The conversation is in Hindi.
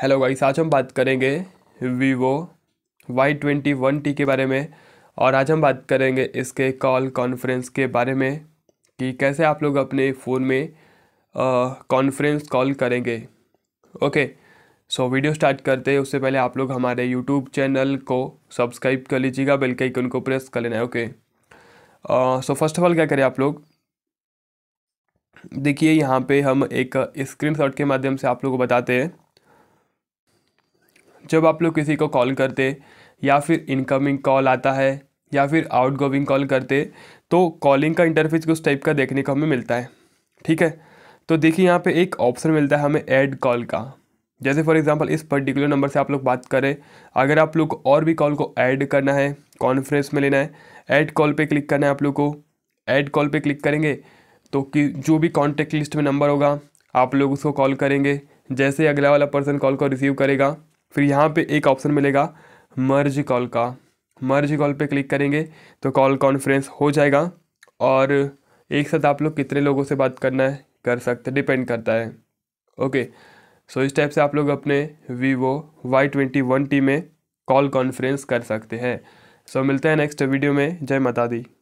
हेलो गाइस आज हम बात करेंगे Vivo Y twenty one T के बारे में और आज हम बात करेंगे इसके कॉल कॉन्फ्रेंस के बारे में कि कैसे आप लोग अपने फ़ोन में कॉन्फ्रेंस कॉल करेंगे ओके सो वीडियो स्टार्ट करते हैं उससे पहले आप लोग हमारे यूट्यूब चैनल को सब्सक्राइब कर लीजिएगा बेल के आइकन को प्रेस कर लेना है okay so first of all क्या करें आप लोग देखिए यहाँ पे हम एक स्क्रीनशॉट के माध्यम से आप लोग को बताते हैं जब आप लोग किसी को कॉल करते या फिर इनकमिंग कॉल आता है या फिर आउटगोइंग कॉल करते तो कॉलिंग का इंटरफेस कुछ टाइप का देखने को हमें मिलता है ठीक है तो देखिए यहाँ पे एक ऑप्शन मिलता है हमें ऐड कॉल का जैसे फॉर एग्जांपल इस पर्टिकुलर नंबर से आप लोग बात करें अगर आप लोग और भी कॉल को ऐड करना है कॉन्फ्रेंस में लेना है ऐड कॉल पे क्लिक करना है आप लोग को ऐड कॉल पे क्लिक करेंगे तो कि जो भी कॉन्टेक्ट लिस्ट में नंबर होगा आप लोग उसको कॉल करेंगे जैसे अगला वाला पर्सन कॉल को रिसीव करेगा फिर यहाँ पे एक ऑप्शन मिलेगा मर्ज कॉल का मर्ज कॉल पे क्लिक करेंगे तो कॉल कॉन्फ्रेंस हो जाएगा और एक साथ आप लोग कितने लोगों से बात करना है कर सकते डिपेंड करता है ओके सो इस टाइप से आप लोग अपने Vivo Y twenty one T में कॉल कॉन्फ्रेंस कर सकते हैं सो मिलते हैं नेक्स्ट वीडियो में जय माता दी